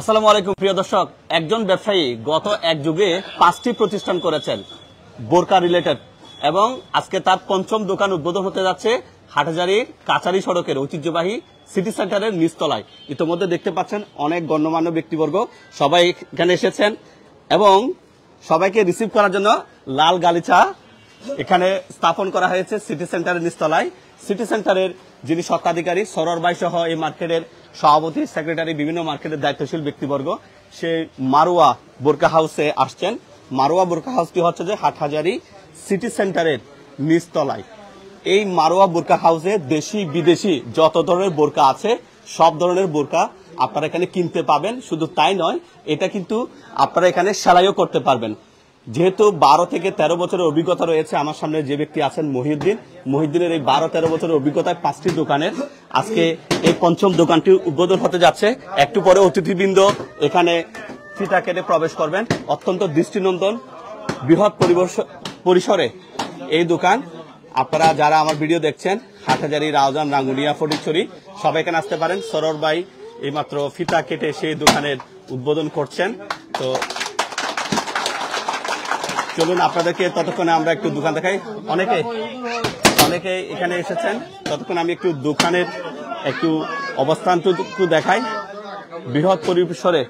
আসসালামু আলাইকুম প্রিয় দর্শক একজন ব্যবসায়ী গত এক যুগে পাঁচটি প্রতিষ্ঠান করেছেন বোরকা রিলেটেড এবং আজকে তার পঞ্চম দোকান উদ্বোধন হতে যাচ্ছে হাটহাজারির কাছারি সড়কের ঐতিহ্যবাহী সিটি সেন্টারের নিচতলায় ইতোমধ্যে দেখতে পাচ্ছেন অনেক গণ্যমান্য ব্যক্তিবর্গ সবাই এখানে এসেছেন এবং সবাইকে রিসিভ করার জন্য লাল গালিচা এখানে স্থাপন করা হয়েছে সিটি সেন্টারের নিচতলায় সিটি সেন্টারের যিনি স্বত্বাধিকারী সরর ভাই সহ এই মার্কেটের সভাপতি সেক্রেটারি বিভিন্ন মার্কেটের দায়িত্বশীল ব্যক্তিবর্গ সে মারোয়া বোরকা হাউসে আসছেন মারোয়া বোরকা হাউসটি হচ্ছে যে হাটহাজারি সিটি সেন্টারের নিচতলায় এই মারোয়া বোরকা হাউসে দেশি বিদেশি যত ধরনের বোরকা আছে সব ধরনের বোরকা আপনারা এখানে কিনতে পাবেন শুধু তাই নয় এটা কিন্তু আপনারা এখানে সেলাইও করতে পারবেন যেহেতু বারো থেকে ১৩ বছরের অভিজ্ঞতা রয়েছে আমার সামনে যে ব্যক্তি আছেন মহিউদ্দিন মহিউদ্দিনের এই বারো তেরো বছরের অভিজ্ঞতায় পাঁচটি দোকানের আজকে এই পঞ্চম দোকানটি উদ্বোধন হতে যাচ্ছে একটু পরে অতিথিবৃন্দ এখানে ফিতা কেটে প্রবেশ করবেন অত্যন্ত দৃষ্টিনন্দন বৃহৎ পরিসরে এই দোকান আপনারা যারা আমার ভিডিও দেখছেন হাটহাজারি রাওজান রাঙ্গুনিয়া ফটিকছড়ি সবাই এখানে আসতে পারেন সরোর ভাই এইমাত্র ফিতা কেটে সেই দোকানের উদ্বোধন করছেন তো চলুন আপনাদেরকে ততক্ষণে আমরা একটু দোকান দেখাই অনেকে অনেকে এখানে এসেছেন ততক্ষণ আমি একটু দোকানের একটু অবস্থান একটু দেখাই বৃহৎ পরিসরে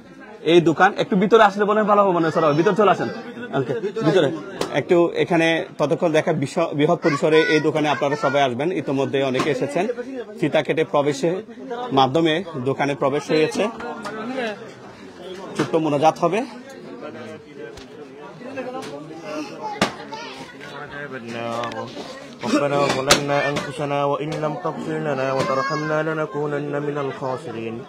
এই দোকান একটু ভিতরে আসলে বলে ভালো হবে মনে হয় ভিতর চলে আসেন ভিতরে একটু এখানে ততক্ষণ দেখা বৃহৎ পরিসরে এই দোকানে আপনারা সবাই আসবেন ইতিমধ্যে অনেকে এসেছেন চিতা কেটে প্রবেশে মাধ্যমে দোকানে প্রবেশ হয়েছে ছোট্ট মোনাজাত হবে النار ربنا ظلمنا أنفسنا وإن لم تغفر لنا وترحمنا لنكونن من الخاسرين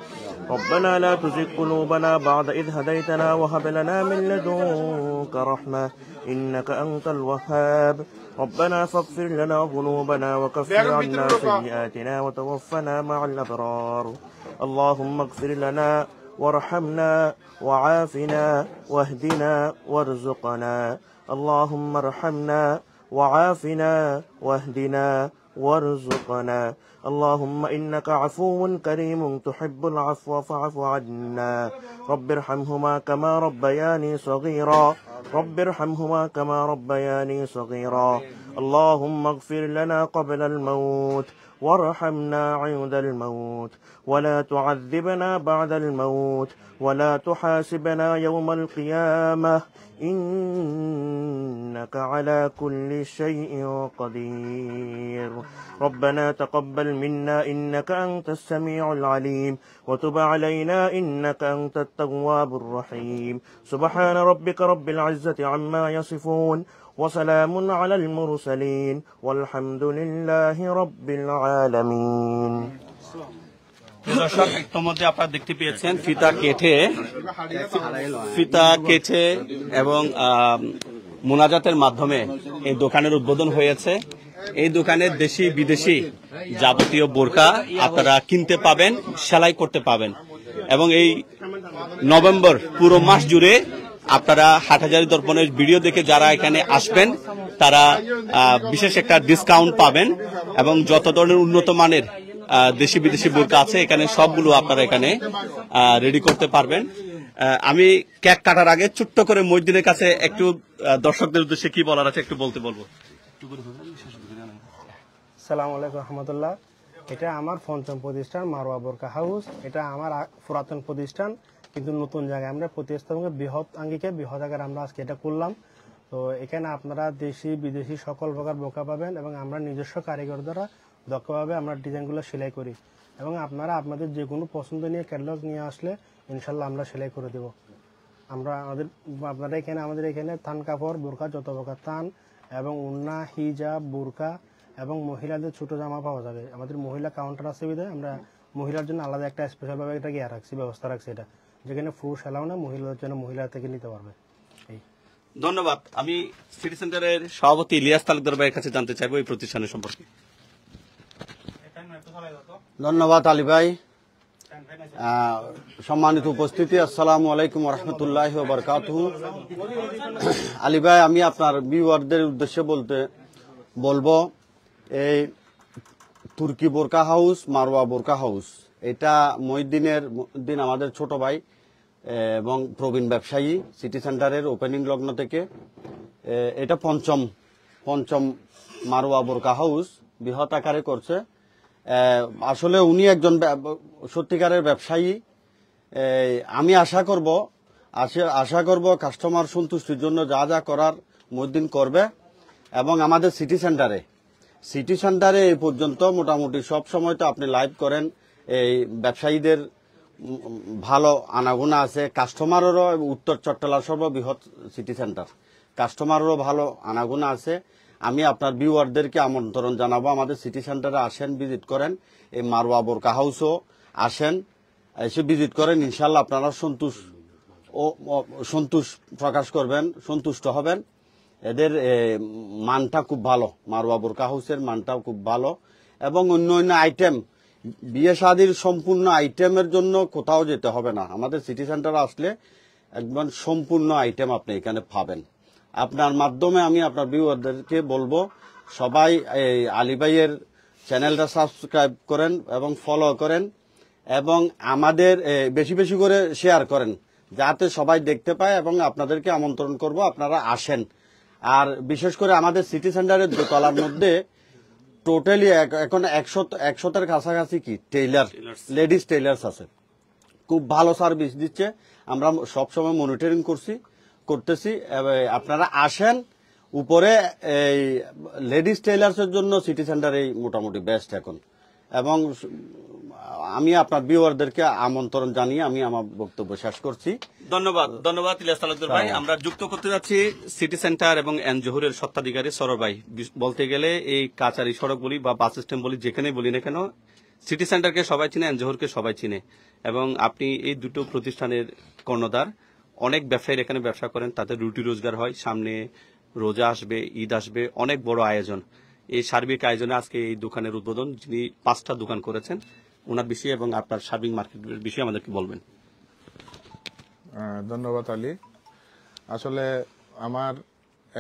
ربنا لا تزغ قلوبنا بعد إذ هديتنا وهب لنا من لدنك رحمة إنك أنت الوهاب ربنا فاغفر لنا ذنوبنا وكفر عنا سيئاتنا وتوفنا مع الأبرار اللهم اغفر لنا وارحمنا وعافنا واهدنا وارزقنا اللهم ارحمنا وعافنا واهدنا وارزقنا اللهم إنك عفو كريم تحب العفو فاعف عنا رب ارحمهما كما ربياني صغيرا رب ارحمهما كما ربياني صغيرا اللهم اغفر لنا قبل الموت وارحمنا عند الموت ولا تعذبنا بعد الموت ولا تحاسبنا يوم القيامة إنك على كل شيء قدير ربنا تقبل منا إنك أنت السميع العليم وتب علينا إنك أنت التواب الرحيم سبحان ربك رب العزة عما يصفون وسلام على المرسلين والحمد لله رب العالمين দর্শক ইতিমধ্যে আপনারা দেখতে পেয়েছেন ফিতা কেটে ফিতা কেটে এবং মোনাজাতের মাধ্যমে এই দোকানের উদ্বোধন হয়েছে এই দোকানে দেশি বিদেশি যাবতীয় বোরকা আপনারা কিনতে পাবেন সেলাই করতে পাবেন এবং এই নভেম্বর পুরো মাস জুড়ে আপনারা হাটহাজারি দর্পণের ভিডিও দেখে যারা এখানে আসবেন তারা বিশেষ একটা ডিসকাউন্ট পাবেন এবং যত ধরনের উন্নত মানের দেশি বিদেশি বোরকা আছে এখানে সবগুলো আপনারা এখানে রেডি করতে পারবেন আমি কেক কাটার আগে ছোট্ট করে মসজিদের কাছে একটু দর্শকদের উদ্দেশ্যে কি বলার আছে একটু বলতে বলবো সালাম আলাইকুম রহমতুল্লাহ এটা আমার পঞ্চম প্রতিষ্ঠান মারোয়া বোরকা হাউস এটা আমার পুরাতন প্রতিষ্ঠান কিন্তু নতুন জায়গায় আমরা প্রতিষ্ঠানকে বৃহৎ আঙ্গিকে বৃহৎ আগের আমরা আজকে এটা করলাম তো এখানে আপনারা দেশি বিদেশি সকল প্রকার বোকা পাবেন এবং আমরা নিজস্ব কারিগর দ্বারা দক্ষভাবে আমরা ডিজাইনগুলো সেলাই করি এবং আপনারা আপনাদের যে কোনো পছন্দ নিয়ে ক্যাটলগ নিয়ে আসলে ইনশাল্লাহ আমরা সেলাই করে দেব আমরা আমাদের আপনারা এখানে আমাদের এখানে থান কাপড় বোরকা যত প্রকার থান এবং উন্না হিজা বোরকা এবং মহিলাদের ছোট জামা পাওয়া যাবে আমাদের মহিলা কাউন্টার আছে বিধায় আমরা মহিলার জন্য আলাদা একটা স্পেশালভাবে একটা ইয়ে রাখছি ব্যবস্থা রাখছি এটা যেখানে পুরুষ এলাও না মহিলাদের জন্য মহিলা থেকে নিতে পারবে ধন্যবাদ আমি সিটি সেন্টারের সভাপতি ইলিয়াস তালুকদার ভাইয়ের কাছে জানতে চাইবো এই প্রতিষ্ঠানের সম্পর্কে ধন্যবাদ আলী ভাই সম্মানিত উপস্থিতি আসসালামু আলাইকুম রহমতুল্লাহ বরকাত আলী ভাই আমি আপনার বিওয়ারদের উদ্দেশ্যে বলতে বলবো এই তুর্কি বোরকা হাউস মারোয়া বোরকা হাউস এটা মহিদ্দিনের দিন আমাদের ছোট ভাই এবং প্রবীণ ব্যবসায়ী সিটি সেন্টারের ওপেনিং লগ্ন থেকে এটা পঞ্চম পঞ্চম মারোয়া বোরকা হাউস বৃহৎ আকারে করছে আসলে উনি একজন সত্যিকারের ব্যবসায়ী আমি আশা করব আশা করব কাস্টমার সন্তুষ্টির জন্য যা যা করার মহিদ্দিন করবে এবং আমাদের সিটি সেন্টারে সিটি সেন্টারে এই পর্যন্ত মোটামুটি সব সময় তো আপনি লাইভ করেন এই ব্যবসায়ীদের ভালো আনাগোনা আছে কাস্টমারেরও উত্তর চট্টলা সর্ববৃহৎ সিটি সেন্টার কাস্টমারেরও ভালো আনাগোনা আছে আমি আপনার ভিউয়ারদেরকে আমন্ত্রণ জানাবো আমাদের সিটি সেন্টারে আসেন ভিজিট করেন এই মারোয়া বোরকা হাউসও আসেন এসে ভিজিট করেন ইনশাল্লাহ আপনারা সন্তোষ ও সন্তোষ প্রকাশ করবেন সন্তুষ্ট হবেন এদের মানটা খুব ভালো মারোয়া বোরকা হাউসের মানটাও খুব ভালো এবং অন্য অন্য আইটেম বিয়ে শাদির সম্পূর্ণ আইটেমের জন্য কোথাও যেতে হবে না আমাদের সিটি সেন্টার আসলে একদম সম্পূর্ণ আইটেম আপনি এখানে পাবেন আপনার মাধ্যমে আমি আপনার ভিউয়ারদেরকে বলবো সবাই এই আলিবাইয়ের চ্যানেলটা সাবস্ক্রাইব করেন এবং ফলো করেন এবং আমাদের বেশি বেশি করে শেয়ার করেন যাতে সবাই দেখতে পায় এবং আপনাদেরকে আমন্ত্রণ করব আপনারা আসেন আর বিশেষ করে আমাদের সিটি সেন্টারের দোতলার মধ্যে টোটালি এখন একশো একশোটার কাছাকাছি কি টেইলার লেডিস টেইলার্স আছে খুব ভালো সার্ভিস দিচ্ছে আমরা সবসময় মনিটরিং করছি করতেছি আপনারা আসেন উপরে এই লেডিস টেইলার্সের জন্য সিটি সেন্টার এই মোটামুটি বেস্ট এখন এবং আমি আপনার ভিউয়ারদেরকে আমন্ত্রণ জানিয়ে আমি আমার বক্তব্য শেষ করছি ধন্যবাদ ধন্যবাদ ইলিয়াস ভাই আমরা যুক্ত করতে যাচ্ছি সিটি সেন্টার এবং এন জহুরের সত্তাধিকারী সরর ভাই বলতে গেলে এই কাচারি সড়ক বলি বা বাস স্ট্যান্ড বলি যেখানেই বলি না কেন সিটি সেন্টারকে সবাই চিনে এন জহুরকে সবাই চিনে এবং আপনি এই দুটো প্রতিষ্ঠানের কর্ণধার অনেক ব্যবসায়ীর এখানে ব্যবসা করেন তাদের রুটি রোজগার হয় সামনে রোজা আসবে ঈদ আসবে অনেক বড় আয়োজন এই সার্বিক আয়োজনে আজকে এই দোকানের উদ্বোধন যিনি পাঁচটা দোকান করেছেন ওনার বিষয়ে এবং আপনার সার্ভিং মার্কেটের বিষয়ে আমাদেরকে বলবেন ধন্যবাদ আলী আসলে আমার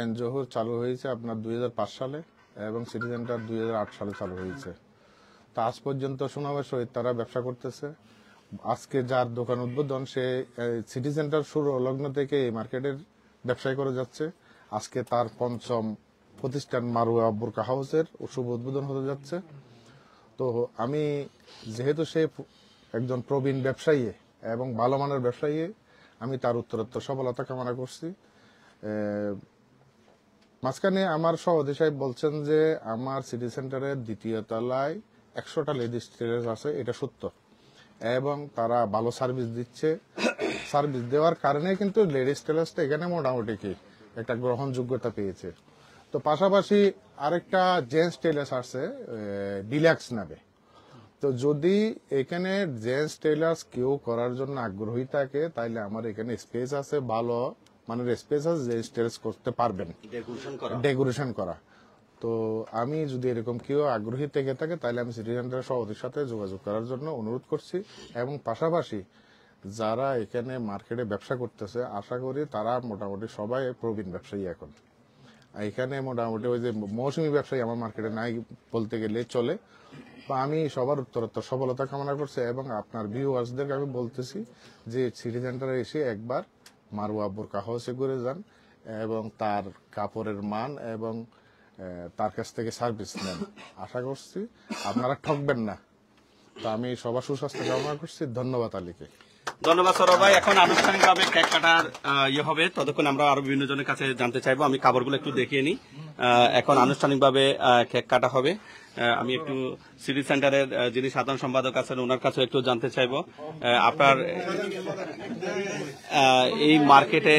এনজোহর চালু হয়েছে আপনার দুই সালে এবং সিটি সেন্টার দুই সালে চালু হয়েছে তা আজ পর্যন্ত সুনামের সহিত তারা ব্যবসা করতেছে আজকে যার দোকান উদ্বোধন সে সিটি সেন্টার শুরু লগ্ন থেকে এই মার্কেটের ব্যবসায় করে যাচ্ছে আজকে তার পঞ্চম প্রতিষ্ঠান মারুয়া বোরকা হাউসের শুভ উদ্বোধন হতে যাচ্ছে তো আমি যেহেতু সে একজন প্রবীণ ব্যবসায়ী এবং ভালো মানের ব্যবসায়ী আমি তার উত্তরোত্তর সফলতা কামনা করছি মাঝখানে আমার সভাপতি সাহেব বলছেন যে আমার সিটি সেন্টারের দ্বিতীয় তলায় একশোটা লেডিস ট্রেলার আছে এটা সত্য এবং তারা ভালো সার্ভিস দিচ্ছে সার্ভিস দেওয়ার কারণে কিন্তু লেডিস টেলার্সটা এখানে মোটামুটি কি একটা গ্রহণযোগ্যতা পেয়েছে তো পাশাপাশি আরেকটা জেন্টস টেলার্স আসছে ডিলাক্স নামে তো যদি এখানে জেন্টস টেলার্স কেউ করার জন্য আগ্রহী থাকে তাহলে আমার এখানে স্পেস আছে ভালো মানে স্পেস আছে জেন্টস টেলার্স করতে পারবেন ডেকোরেশন করা তো আমি যদি এরকম কেউ আগ্রহী থেকে থাকে তাহলে আমি সিটি সেন্টার সভাপতির সাথে যোগাযোগ করার জন্য অনুরোধ করছি এবং পাশাপাশি যারা এখানে মার্কেটে ব্যবসা করতেছে আশা করি তারা মোটামুটি সবাই প্রবীণ ব্যবসায়ী এখন এখানে মোটামুটি ওই যে মৌসুমি ব্যবসায়ী আমার মার্কেটে নাই বলতে গেলে চলে বা আমি সবার উত্তরোত্তর সফলতা কামনা করছি এবং আপনার ভিউয়ার্সদেরকে আমি বলতেছি যে সিটি সেন্টারে এসে একবার মারুয়া বোরকা হাউসে ঘুরে যান এবং তার কাপড়ের মান এবং তার কাছ থেকে সার্ভিস নেন আশা করছি আপনারা ঠকবেন না তো আমি সবার সুস্বাস্থ্য কামনা করছি ধন্যবাদ আলীকে ধন্যবাদ সৌরভ ভাই এখন আনুষ্ঠানিকভাবে কেক কাটার ইয়ে হবে ততক্ষণ আমরা আরো বিভিন্ন জনের কাছে জানতে চাইবো আমি কাপড়গুলো একটু দেখিয়ে নিই এখন আনুষ্ঠানিকভাবে কেক কাটা হবে আমি একটু সিটি সেন্টারের যিনি সাধারণ সম্পাদক আছেন ওনার কাছে একটু জানতে চাইব আপনার এই মার্কেটে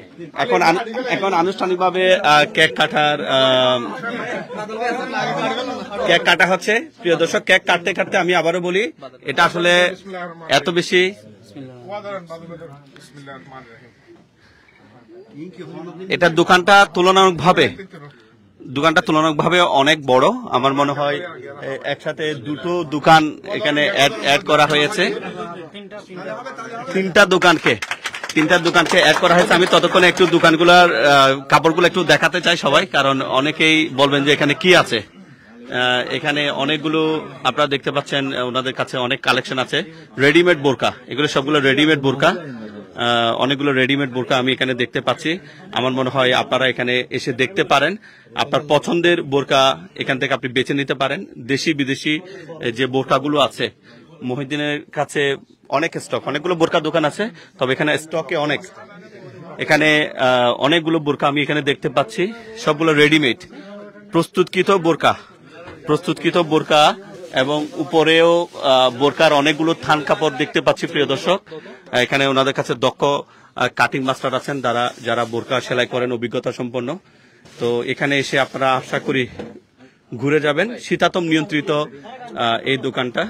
এই এখন এখন আনুষ্ঠানিকভাবে কেক কাটার কেক কাটা হচ্ছে প্রিয় দর্শক কেক কাটতে কাটতে আমি আবারও বলি এটা আসলে এত বেশি এটা দোকানটা তুলনামূলকভাবে দোকানটা তুলনামূলকভাবে অনেক বড় আমার মনে হয় একসাথে দুটো দোকান এখানে অ্যাড করা হয়েছে তিনটা দোকানকে তিনটার দোকানকে অ্যাড করা হয়েছে আমি ততক্ষণে একটু দোকানগুলোর কাপড়গুলো একটু দেখাতে চাই সবাই কারণ অনেকেই বলবেন যে এখানে কি আছে এখানে অনেকগুলো আপনারা দেখতে পাচ্ছেন ওনাদের কাছে অনেক কালেকশন আছে রেডিমেড বোরকা এগুলো সবগুলো রেডিমেড বোরকা অনেকগুলো রেডিমেড বোরকা আমি এখানে দেখতে পাচ্ছি আমার মনে হয় আপনারা এখানে এসে দেখতে পারেন আপনার পছন্দের বোরকা এখান থেকে আপনি বেছে নিতে পারেন দেশি বিদেশি যে বোরকাগুলো আছে মহিদিনের কাছে অনেক স্টক অনেকগুলো বোরকা দোকান আছে তবে এখানে স্টকে অনেক এখানে অনেকগুলো বোরকা আমি এখানে দেখতে পাচ্ছি সবগুলো রেডিমেড প্রস্তুতকৃত বোরকা প্রস্তুতকৃত বোরকা এবং উপরেও বোরকার অনেকগুলো থান কাপড় দেখতে পাচ্ছি প্রিয় দর্শক এখানে ওনাদের কাছে দক্ষ কাটিং মাস্টার আছেন তারা যারা বোরকা সেলাই করেন অভিজ্ঞতা সম্পন্ন তো এখানে এসে আপনারা আশা করি ঘুরে যাবেন শীতাতম নিয়ন্ত্রিত এই দোকানটা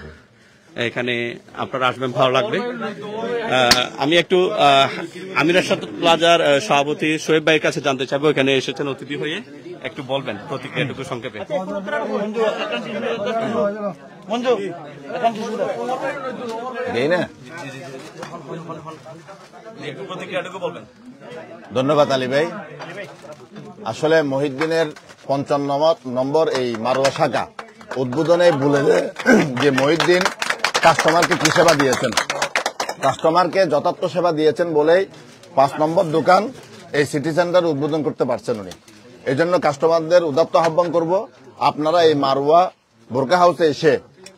এখানে আপনারা আসবেন ভালো লাগবে আমি একটু আমিরাসাদ প্লাজার সভাপতি সোয়েব ভাইয়ের কাছে জানতে চাইবো এখানে এসেছেন অতিথি হয়ে একটু বলবেন প্রতিক্রিয়াটুকু সংক্ষেপে ধন্যবাদ আলী ভাই আসলে মহিদ্দিনের পঞ্চান্ন নম্বর এই মারোয়া শাখা উদ্বোধনে বলে যে মহিদ্দিন কাস্টমারকে কি সেবা দিয়েছেন কাস্টমারকে যথার্থ সেবা দিয়েছেন বলেই পাঁচ নম্বর দোকান এই সিটি সেন্টার উদ্বোধন করতে পারছেন উনি এই জন্য কাস্টমারদের উদাত্ত আহ্বান করব আপনারা এই মারুয়া বোরকা হাউসে এসে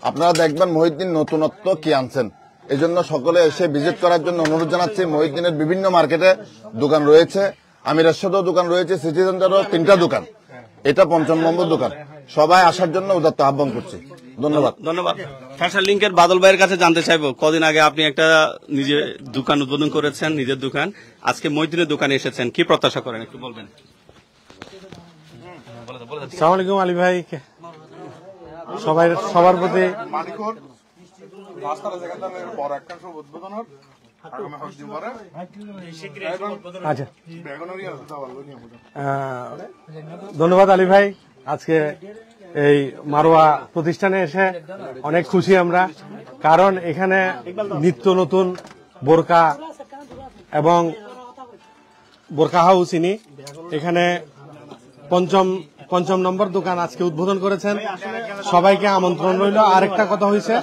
আপনারা দেখবেন মহিউদ্দিন নতুনত্ব কি আনছেন এই জন্য সকলে এসে ভিজিট করার জন্য অনুরোধ জানাচ্ছি মহিউদ্দিনের বিভিন্ন মার্কেটে দোকান রয়েছে আমি রাশেদও দোকান রয়েছে সিটি সেন্টারও তিনটা দোকান এটা পঞ্চম নম্বর দোকান সবাই আসার জন্য উদাত্ত আহ্বান করছে ধন্যবাদ ধন্যবাদ ফ্যাশন লিঙ্কের বাদল ভাইয়ের কাছে জানতে চাইবো কদিন আগে আপনি একটা নিজের দোকান উদ্বোধন করেছেন নিজের দোকান আজকে মৈদিনের দোকানে এসেছেন কি প্রত্যাশা করেন একটু বলবেন ভাই সবার প্রতি আচ্ছা। ধন্যবাদ আলী ভাই আজকে এই মারোয়া প্রতিষ্ঠানে এসে অনেক খুশি আমরা কারণ এখানে নিত্য নতুন বোরকা এবং বোরকা হাউস ইনি এখানে পঞ্চম পঞ্চম নম্বর দোকান আজকে উদ্বোধন করেছেন সবাইকে আমন্ত্রণ রইল আরেকটা কথা হয়েছে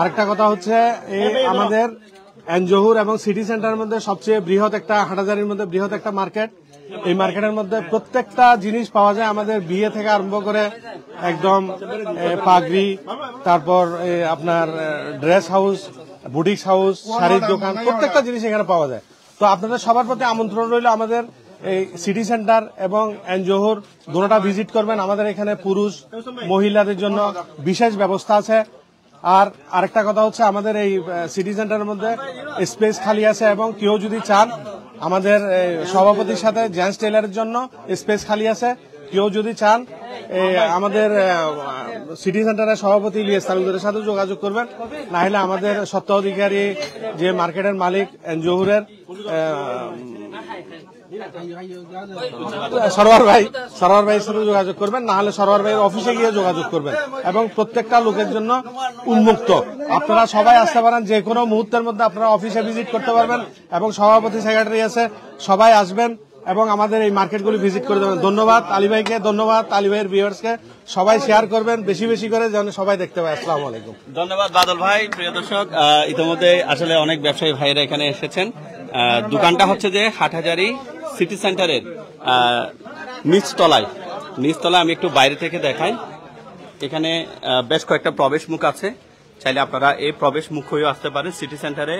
আরেকটা কথা হচ্ছে এই আমাদের এনজহুর এবং সিটি সেন্টারের মধ্যে সবচেয়ে বৃহৎ একটা হাটাজারির মধ্যে বৃহৎ একটা মার্কেট এই মার্কেটের মধ্যে প্রত্যেকটা জিনিস পাওয়া যায় আমাদের বিয়ে থেকে আরম্ভ করে একদম পাগড়ি তারপর আপনার ড্রেস হাউস বুটিক হাউস শাড়ির দোকান প্রত্যেকটা জিনিস এখানে পাওয়া যায় তো আপনাদের সবার প্রতি আমন্ত্রণ রইল আমাদের এই সিটি সেন্টার এবং এনজোহর দুটা ভিজিট করবেন আমাদের এখানে পুরুষ মহিলাদের জন্য বিশেষ ব্যবস্থা আছে আর আরেকটা কথা হচ্ছে আমাদের এই সিটি সেন্টারের মধ্যে স্পেস খালি আছে এবং কেউ যদি চান আমাদের সভাপতির সাথে জেন্টস টেলারের জন্য স্পেস খালি আছে কেউ যদি চান আমাদের সিটি সেন্টারের সভাপতি ইলিয়াস তালুকদারের সাথে যোগাযোগ করবেন না হলে আমাদের সত্ত্বাধিকারী যে মার্কেটের মালিক জহুরের সরোয়ার ভাই সরোয়ার ভাইয়ের সাথে যোগাযোগ করবেন না হলে সরোয়ার ভাইয়ের অফিসে গিয়ে যোগাযোগ করবেন এবং প্রত্যেকটা লোকের জন্য উন্মুক্ত আপনারা সবাই আসতে পারেন যে কোনো মুহূর্তের মধ্যে আপনারা অফিসে ভিজিট করতে পারবেন এবং সভাপতি সেক্রেটারি আছে সবাই আসবেন এবং আমাদের এই মার্কেটগুলি ভিজিট করে দেবেন ধন্যবাদ আলী ভাইকে ধন্যবাদ আলী ভাইয়ের ভিউয়ার্সকে সবাই শেয়ার করবেন বেশি বেশি করে যেন সবাই দেখতে পায় আসসালাম আলাইকুম ধন্যবাদ বাদল ভাই প্রিয় দর্শক ইতিমধ্যে আসলে অনেক ব্যবসায়ী ভাইয়েরা এখানে এসেছেন দোকানটা হচ্ছে যে হাট হাজারি সিটি সেন্টারের নিচতলায় নিচতলায় আমি একটু বাইরে থেকে দেখাই এখানে বেশ কয়েকটা প্রবেশ মুখ আছে চাইলে আপনারা এই প্রবেশ মুখ হয়েও আসতে পারেন সিটি সেন্টারে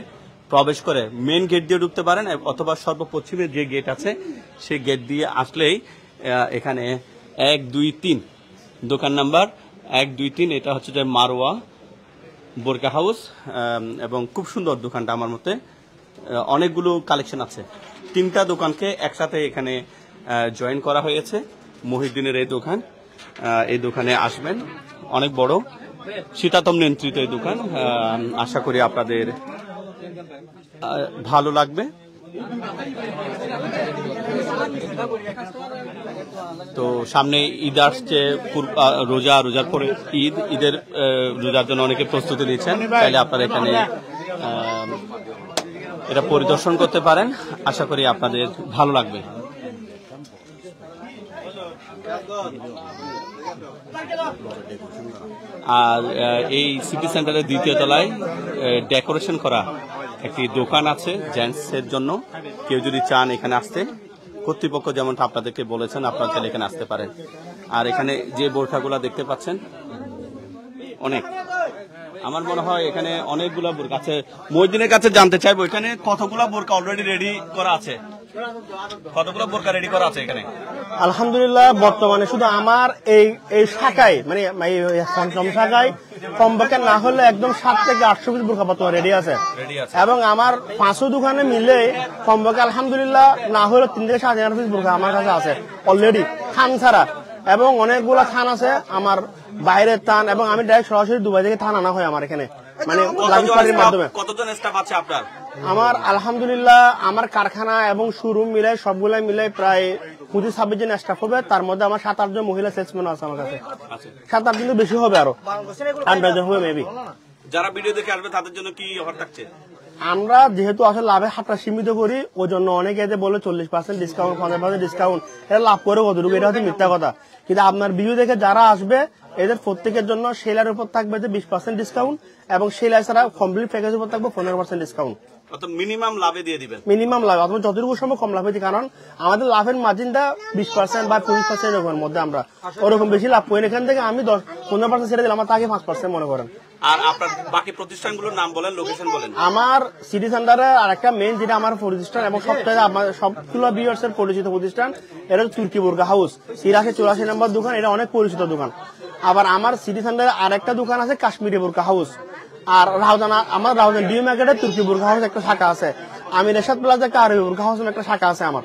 প্রবেশ করে মেন গেট দিয়ে ঢুকতে পারেন অথবা সর্বপশ্চিমের যে গেট আছে সেই গেট দিয়ে আসলেই এখানে এক দুই তিন দোকান নাম্বার এক দুই তিন এটা হচ্ছে যে মারোয়া বোরকা হাউস এবং খুব সুন্দর দোকানটা আমার মতে অনেকগুলো কালেকশন আছে তিনটা দোকানকে একসাথে এখানে জয়েন করা হয়েছে মহিদ্দিনের এই দোকান এই দোকানে আসবেন অনেক বড় শীতাতম নিয়ন্ত্রিত এই দোকান আশা করি আপনাদের ভালো লাগবে তো সামনে ঈদ আসছে রোজা রোজার পরে ঈদ ঈদের রোজার জন্য অনেকে প্রস্তুতি নিচ্ছেন তাহলে আপনারা এখানে এটা পরিদর্শন করতে পারেন আশা করি আপনাদের ভালো লাগবে আর এই সিটি সেন্টারের দ্বিতীয় তলায় ডেকোরেশন করা একটি দোকান আছে জেন্টসের জন্য কেউ যদি চান এখানে আসতে কর্তৃপক্ষ যেমন আপনাদেরকে বলেছেন আপনারা চাইলে এখানে আসতে পারেন আর এখানে যে বোরখাগুলা দেখতে পাচ্ছেন অনেক আমার মনে হয় এখানে অনেকগুলো বোরকা আছে মহিদিনের কাছে জানতে চাইবো এখানে কতগুলো বোরকা অলরেডি রেডি করা আছে কতগুলো বোরকা রেডি করা আছে এখানে আলহামদুলিল্লাহ বর্তমানে শুধু আমার এই এই শাখায় মানে পঞ্চম মানে, শাখায় কমপক্ষে না হলে একদম সাত থেকে আটশো পিস বোরখা বর্তমানে রেডি আছে এবং আমার পাঁচশো দোকানে মিলে কমপক্ষে আলহামদুলিল্লাহ না হলে তিন থেকে সাড়ে হাজার পিস বোরখা আমার কাছে আছে অলরেডি খান ছাড়া এবং অনেকগুলো থান আছে আমার বাইরের থান এবং আমি ডাইরেক্ট সরাসরি দুবাই থেকে থান আনা হয় আমার এখানে মানে মাধ্যমে কতজন স্টাফ আছে আপনার আমার আলহামদুলিল্লাহ আমার কারখানা এবং শোরুম মিলে সবগুলাই মিলে প্রায় পঁচিশ ছাব্বিশ জন স্টাফ হবে তার মধ্যে আমার সাত আটজন মহিলা সেলসম্যান আছে আমার কাছে আচ্ছা। সাত আটজন বেশি হবে আরো হবে মেবি যারা ভিডিও দেখে আসবে তাদের জন্য কি অফার থাকছে আমরা যেহেতু আসলে লাভের হাতটা সীমিত করি ওই জন্য অনেকে এতে বলে চল্লিশ পার্সেন্ট ডিসকাউন্ট পঞ্চাশ পার্সেন্ট ডিসকাউন্ট এটা লাভ করে কতটুকু এটা হচ্ছে মিথ্যা কথা কিন্তু আপনার ভিডিও দেখে যারা আসবে এদের প্রত্যেকের জন্য সেলার উপর থাকবে যে বিশ পার্সেন্ট ডিসকাউন্ট এবং সেলাই ছাড়া কমপ্লিট প্যাকেজের উপর থাকবে পনেরো পার্সেন্ট ডিসকাউন্ট মিনিমাম লাভ লাভ বিশ পার্সেন্ট পার্সেন্ট বেশি লাভ করি আমার সিটি যেটা আমার প্রতিষ্ঠান এবং সবগুলো এর পরিচিত প্রতিষ্ঠান এটা তুর্কি বুর্গা হাউস তিরাশি চুরাশি নম্বর দোকান এটা অনেক পরিচিত দোকান আবার আমার সিটি সেন্টারে আরেকটা দোকান আছে কাশ্মীরি বুর্গা হাউস আর রাউজানা আমার রাহজান ডি মার্কেটে তুর্কি বুর্গা হাউস একটা শাখা আছে আমি এরশাদ প্লাজা একটা আরবি বুর্গা হাউস একটা শাখা আছে আমার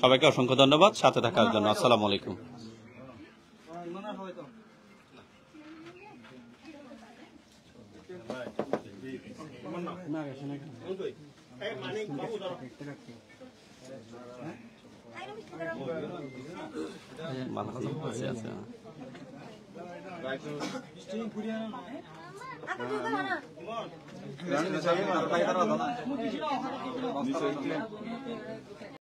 সবাইকে অসংখ্য ধন্যবাদ সাথে থাকার জন্য আসসালামু আলাইকুম